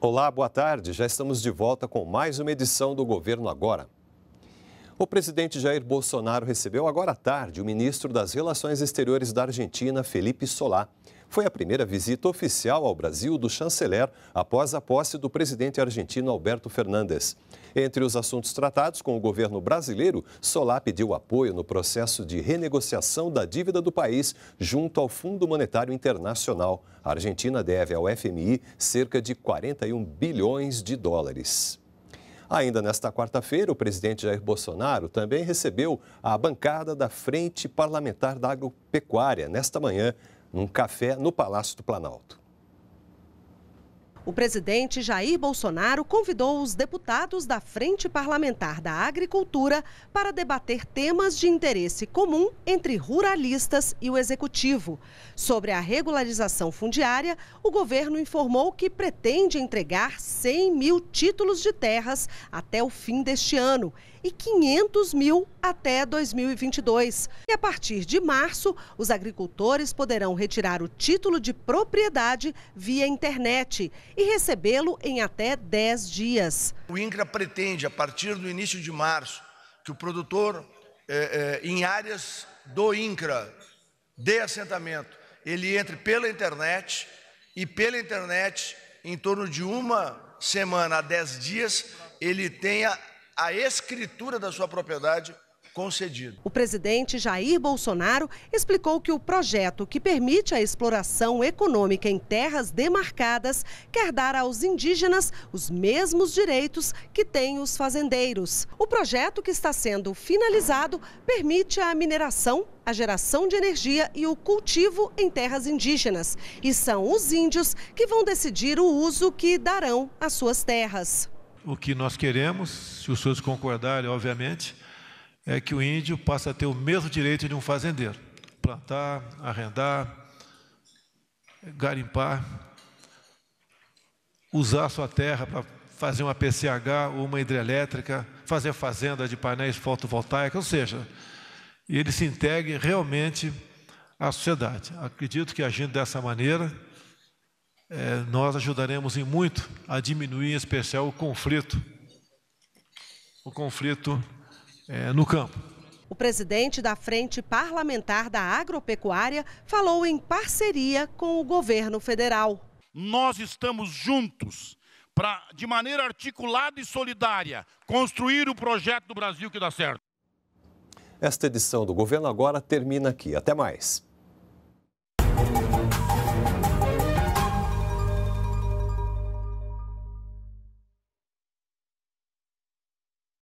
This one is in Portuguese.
Olá, boa tarde. Já estamos de volta com mais uma edição do Governo Agora. O presidente Jair Bolsonaro recebeu agora à tarde o ministro das Relações Exteriores da Argentina, Felipe Solá, foi a primeira visita oficial ao Brasil do chanceler após a posse do presidente argentino Alberto Fernandes. Entre os assuntos tratados com o governo brasileiro, Solá pediu apoio no processo de renegociação da dívida do país junto ao Fundo Monetário Internacional. A Argentina deve ao FMI cerca de 41 bilhões de dólares. Ainda nesta quarta-feira, o presidente Jair Bolsonaro também recebeu a bancada da Frente Parlamentar da Agropecuária nesta manhã num café no Palácio do Planalto. O presidente Jair Bolsonaro convidou os deputados da Frente Parlamentar da Agricultura para debater temas de interesse comum entre ruralistas e o executivo. Sobre a regularização fundiária, o governo informou que pretende entregar 100 mil títulos de terras até o fim deste ano e 500 mil até 2022. E a partir de março, os agricultores poderão retirar o título de propriedade via internet e recebê-lo em até 10 dias. O INCRA pretende, a partir do início de março, que o produtor, é, é, em áreas do INCRA de assentamento, ele entre pela internet e pela internet, em torno de uma semana a 10 dias, ele tenha a escritura da sua propriedade concedido. O presidente Jair Bolsonaro explicou que o projeto que permite a exploração econômica em terras demarcadas quer dar aos indígenas os mesmos direitos que têm os fazendeiros. O projeto que está sendo finalizado permite a mineração a geração de energia e o cultivo em terras indígenas. E são os índios que vão decidir o uso que darão às suas terras o que nós queremos, se os senhores concordarem, obviamente, é que o índio passe a ter o mesmo direito de um fazendeiro: plantar, arrendar, garimpar, usar sua terra para fazer uma PCH ou uma hidrelétrica, fazer fazenda de painéis fotovoltaicos, ou seja, ele se integre realmente à sociedade. Acredito que agindo dessa maneira, é, nós ajudaremos em muito a diminuir, em especial, o conflito, o conflito é, no campo. O presidente da Frente Parlamentar da Agropecuária falou em parceria com o governo federal. Nós estamos juntos para, de maneira articulada e solidária, construir o projeto do Brasil que dá certo. Esta edição do Governo Agora termina aqui. Até mais.